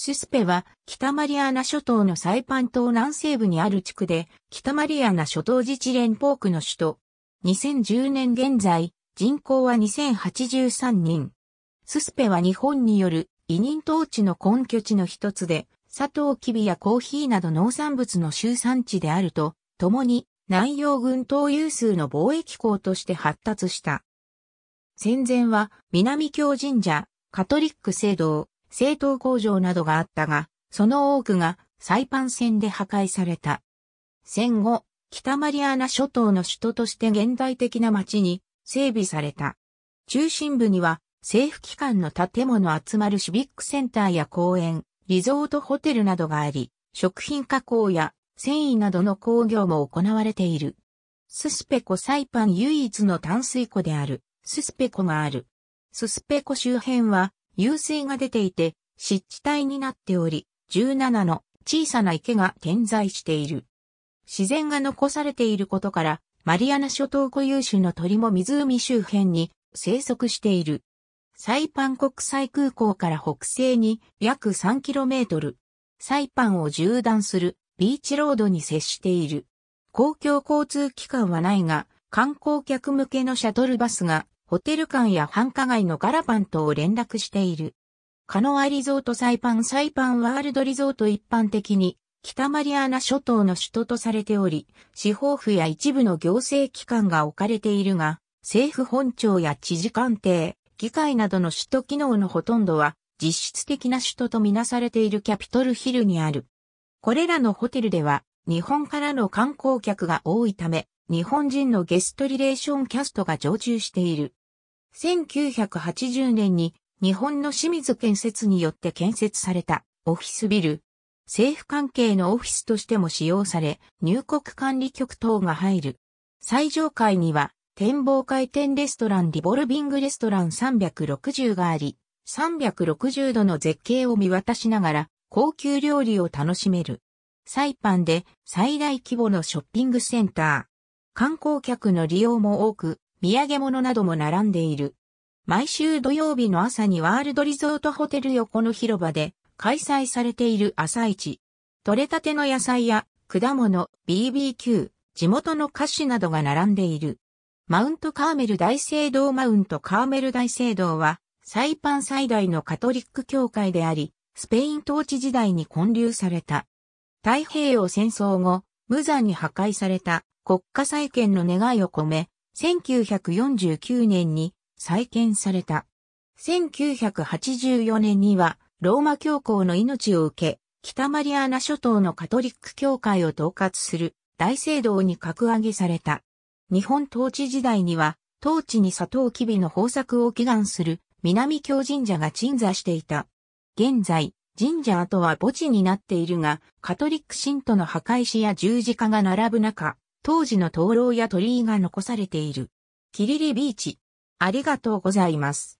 シスペは北マリアナ諸島のサイパン島南西部にある地区で北マリアナ諸島自治連邦区の首都。2010年現在人口は2083人。ススペは日本による委任統治の根拠地の一つで砂糖キビやコーヒーなど農産物の集産地であるとともに南洋軍島有数の貿易港として発達した。戦前は南京神社、カトリック聖堂、政党工場などがあったが、その多くがサイパン戦で破壊された。戦後、北マリアナ諸島の首都として現代的な街に整備された。中心部には政府機関の建物集まるシビックセンターや公園、リゾートホテルなどがあり、食品加工や繊維などの工業も行われている。ススペコサイパン唯一の淡水湖である、ススペコがある。ススペコ周辺は湧水が出ていて、湿地帯になっており、17の小さな池が点在している。自然が残されていることから、マリアナ諸島固有種の鳥も湖周辺に生息している。サイパン国際空港から北西に約 3km、サイパンを縦断するビーチロードに接している。公共交通機関はないが、観光客向けのシャトルバスがホテル館や繁華街のガラパンとを連絡している。カノアリゾートサイパンサイパンワールドリゾート一般的に北マリアーナ諸島の首都とされており、司法府や一部の行政機関が置かれているが、政府本庁や知事官邸、議会などの首都機能のほとんどは実質的な首都とみなされているキャピトルヒルにある。これらのホテルでは日本からの観光客が多いため、日本人のゲストリレーションキャストが常駐している。1980年に日本の清水建設によって建設されたオフィスビル。政府関係のオフィスとしても使用され、入国管理局等が入る。最上階には展望回転レストランリボルビングレストラン360があり、360度の絶景を見渡しながら高級料理を楽しめる。サイパンで最大規模のショッピングセンター。観光客の利用も多く、土産物なども並んでいる。毎週土曜日の朝にワールドリゾートホテル横の広場で開催されている朝市。取れたての野菜や果物、BBQ、地元の菓子などが並んでいる。マウントカーメル大聖堂マウントカーメル大聖堂は、サイパン最大のカトリック教会であり、スペイン統治時代に建立された。太平洋戦争後、無残に破壊された国家再建の願いを込め、1949年に再建された。1984年には、ローマ教皇の命を受け、北マリアーナ諸島のカトリック教会を統括する大聖堂に格上げされた。日本統治時代には、統治に砂糖キビの豊作を祈願する南京神社が鎮座していた。現在、神社跡は墓地になっているが、カトリック信徒の墓石や十字架が並ぶ中、当時の灯籠や鳥居が残されている。キリリビーチ。ありがとうございます。